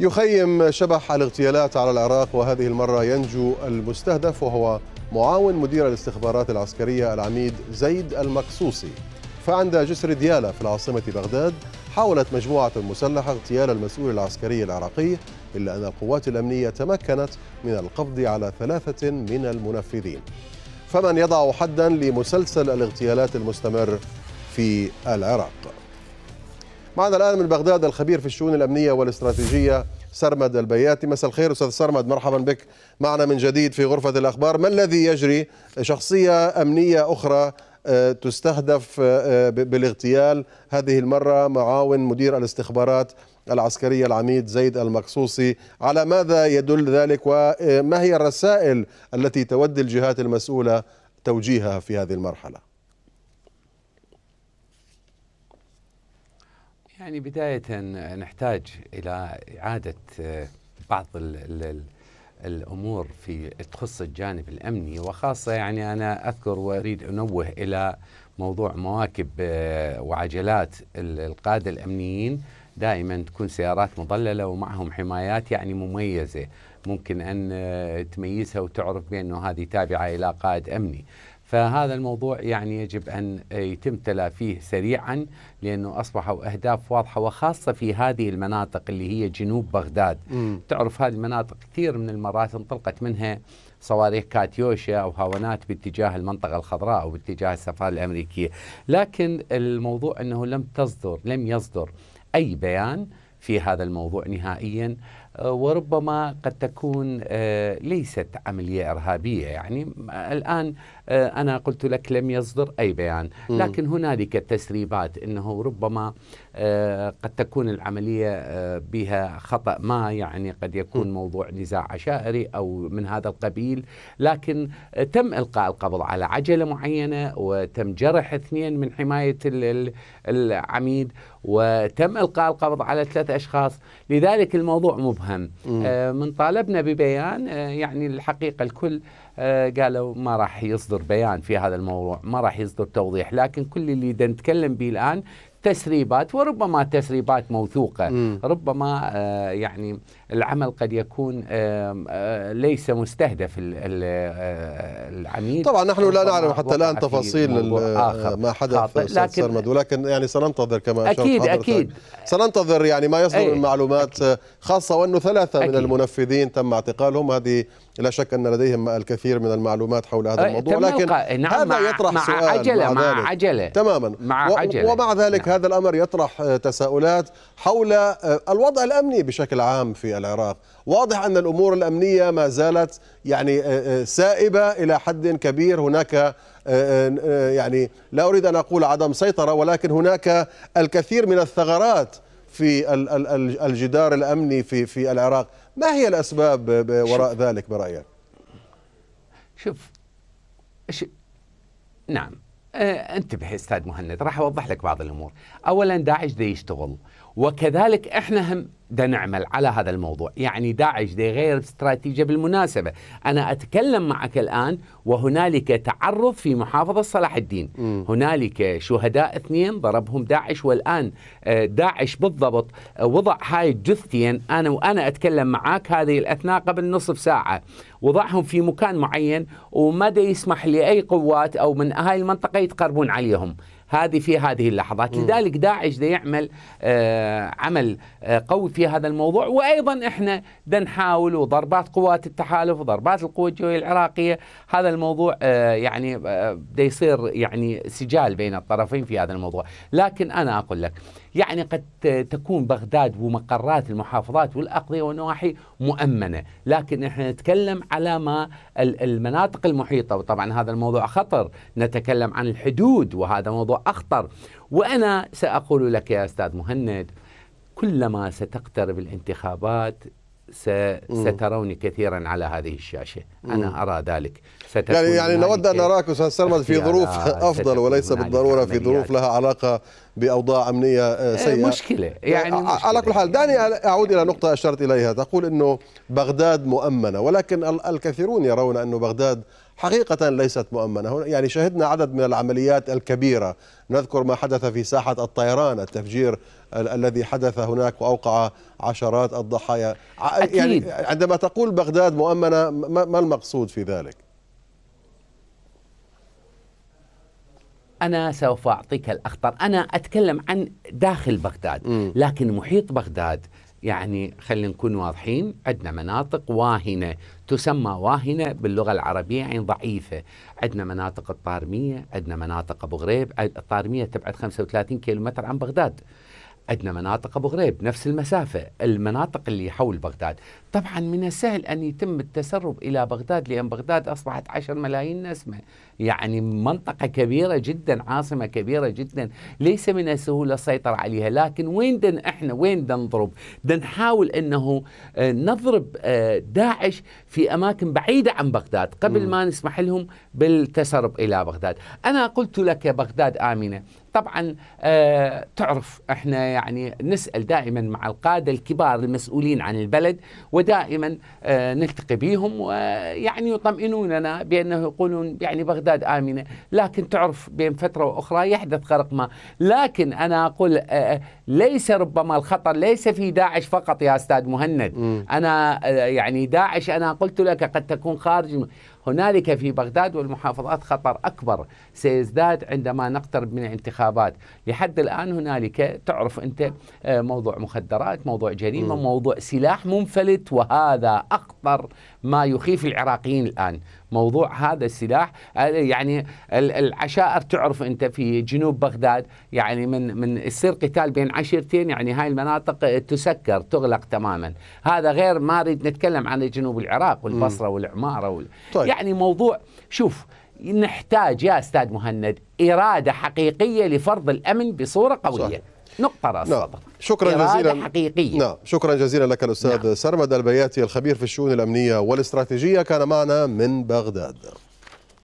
يخيم شبح الاغتيالات على العراق وهذه المرة ينجو المستهدف وهو معاون مدير الاستخبارات العسكرية العميد زيد المقصوصي فعند جسر ديالة في العاصمة بغداد حاولت مجموعة مسلحة اغتيال المسؤول العسكري العراقي إلا أن القوات الأمنية تمكنت من القبض على ثلاثة من المنفذين فمن يضع حدا لمسلسل الاغتيالات المستمر في العراق معنا الآن من بغداد الخبير في الشؤون الأمنية والاستراتيجية سرمد البياتي مساء الخير أستاذ سرمد مرحبا بك معنا من جديد في غرفة الأخبار ما الذي يجري شخصية أمنية أخرى آه، تستهدف آه، بالاغتيال هذه المرة معاون مدير الاستخبارات العسكرية العميد زيد المقصوصي على ماذا يدل ذلك وما آه، هي الرسائل التي تود الجهات المسؤولة توجيهها في هذه المرحلة يعني بداية نحتاج إلى إعادة آه، بعض ال ال الأمور في تخص الجانب الأمني وخاصة يعني أنا أذكر وأريد أنوه إلى موضوع مواكب آه، وعجلات القادة الأمنيين دائما تكون سيارات مظللة ومعهم حمايات يعني مميزة ممكن أن آه، تميزها وتعرف بأنه هذه تابعة إلى قائد أمني فهذا الموضوع يعني يجب ان يتم تلافيه سريعا لانه اصبحوا اهداف واضحه وخاصه في هذه المناطق اللي هي جنوب بغداد م. تعرف هذه المناطق كثير من المرات انطلقت منها صواريخ كاتيوشا او هاونات باتجاه المنطقه الخضراء او باتجاه السفاره الامريكيه لكن الموضوع انه لم تصدر لم يصدر اي بيان في هذا الموضوع نهائيا وربما قد تكون آه، ليست عملية إرهابية يعني الآن آه، أنا قلت لك لم يصدر أي بيان لكن هنالك تسريبات أنه ربما آه، قد تكون العملية بها خطأ ما يعني قد يكون موضوع نزاع عشائري أو من هذا القبيل لكن تم إلقاء القبض على عجلة معينة وتم جرح اثنين من حماية العميد وتم إلقاء القبض على ثلاث أشخاص لذلك الموضوع مبهم مبهم آه، من طالبنا ببيان آه، يعني الحقيقة الكل آه، قالوا ما راح يصدر بيان في هذا الموضوع ما راح يصدر توضيح لكن كل اللي نتكلم به الآن تسريبات وربما تسريبات موثوقة م. ربما آه، يعني العمل قد يكون آه، ليس مستهدف آه، العميل طبعا نحن لا نعلم حتى الآن تفاصيل ما حدث لكن سرمد ولكن يعني سننتظر كما أكيد أكيد سننتظر يعني ما يصدر من معلومات خاصة وأنه ثلاثة أكيد. من المنفذين تم اعتقالهم هذه لا شك ان لديهم الكثير من المعلومات حول هذا الموضوع لكن نعم هذا مع يطرح مع سؤال عجلة مع, مع عجلة تماما مع عجلة ومع ذلك نعم. هذا الامر يطرح آه، تساؤلات حول آه، الوضع الامني بشكل عام في العراق واضح ان الامور الامنيه ما زالت يعني آه، سائبه الى حد كبير هناك يعني لا اريد ان اقول عدم سيطره ولكن هناك الكثير من الثغرات في الجدار الامني في في العراق ما هي الأسباب وراء ذلك برأيك؟ شوف ش... نعم آه انتبه استاذ مهند راح اوضح لك بعض الامور اولا داعش دي يشتغل وكذلك احنا هم دا نعمل على هذا الموضوع يعني داعش دا غير استراتيجية بالمناسبة أنا أتكلم معك الآن وهنالك تعرض في محافظة صلاح الدين م. هنالك شهداء اثنين ضربهم داعش والآن آه، داعش بالضبط آه، وضع هاي الجثتين أنا وأنا أتكلم معك هذه الأثناء قبل نصف ساعة وضعهم في مكان معين وما يسمح لأي قوات أو من هاي المنطقة يتقربون عليهم هذه في هذه اللحظات لذلك داعش ده يعمل آه، عمل آه، قوي في هذا الموضوع وأيضا إحنا ده نحاول وضربات قوات التحالف وضربات القوة الجوية العراقية هذا الموضوع آه، يعني دا يصير يعني سجال بين الطرفين في هذا الموضوع لكن أنا أقول لك يعني قد تكون بغداد ومقرات المحافظات والأقضية والنواحي مؤمنة لكن احنا نتكلم على ما المناطق المحيطة وطبعا هذا الموضوع خطر نتكلم عن الحدود وهذا موضوع أخطر وأنا سأقول لك يا أستاذ مهند كلما ستقترب الانتخابات ستروني كثيرا على هذه الشاشه انا ارى ذلك يعني يعني نود ان نراك استاذ سلمى في ظروف افضل وليس بالضروره في ظروف لها علاقه باوضاع امنيه آه، إيه، سيئه مشكله يعني آه، آه، مشكلة. على كل حال دعني اعود الى نقطه اشرت اليها تقول انه بغداد مؤمنه ولكن الكثيرون يرون انه بغداد حقيقة ليست مؤمنة يعني شهدنا عدد من العمليات الكبيرة نذكر ما حدث في ساحة الطيران التفجير ال الذي حدث هناك وأوقع عشرات الضحايا يعني أكيد. يعني عندما تقول بغداد مؤمنة ما المقصود في ذلك؟ أنا سوف أعطيك الأخطر أنا أتكلم عن داخل بغداد لكن محيط بغداد يعني خلينا نكون واضحين عندنا مناطق واهنة تسمى واهنة باللغة العربية يعني ضعيفة عندنا مناطق الطارمية عندنا مناطق أبو غريب الطارمية تبعد 35 كيلومتر عن بغداد عندنا مناطق ابو غريب نفس المسافه المناطق اللي حول بغداد طبعا من السهل ان يتم التسرب الى بغداد لان بغداد اصبحت 10 ملايين نسمه يعني منطقه كبيره جدا عاصمه كبيره جدا ليس من السهوله السيطره عليها لكن وين دن احنا وين دن نضرب دن نحاول انه آه، نضرب آه، داعش في اماكن بعيده عن بغداد قبل ما نسمح لهم بالتسرب الى بغداد انا قلت لك بغداد امنه طبعا آه تعرف احنا يعني نسال دائما مع القاده الكبار المسؤولين عن البلد ودائما آه نلتقي بهم ويعني يطمئنوننا بانه يقولون يعني بغداد امنه لكن تعرف بين فتره واخرى يحدث غرق ما لكن انا اقول آه, آه، ليس ربما الخطر ليس في داعش فقط يا استاذ مهند م. انا آه، يعني داعش انا قلت لك قد تكون خارج هنالك في بغداد والمحافظات خطر أكبر سيزداد عندما نقترب من الانتخابات لحد الآن هنالك تعرف أنت آه، موضوع مخدرات موضوع جريمة موضوع سلاح منفلت وهذا أخطر ما يخيف العراقيين الآن موضوع هذا السلاح يعني العشائر تعرف انت في جنوب بغداد يعني من من يصير قتال بين عشيرتين يعني هاي المناطق تسكر تغلق تماما هذا غير ما اريد نتكلم عن جنوب العراق والبصره والعماره وال... طيب. يعني موضوع شوف نحتاج يا استاذ مهند اراده حقيقيه لفرض الامن بصوره قويه صح. نقطة نعم. شكرا جزيلا حقيقية نعم شكرا جزيلا لك الأستاذ نعم. سرمد البياتي الخبير في الشؤون الأمنية والاستراتيجية كان معنا من بغداد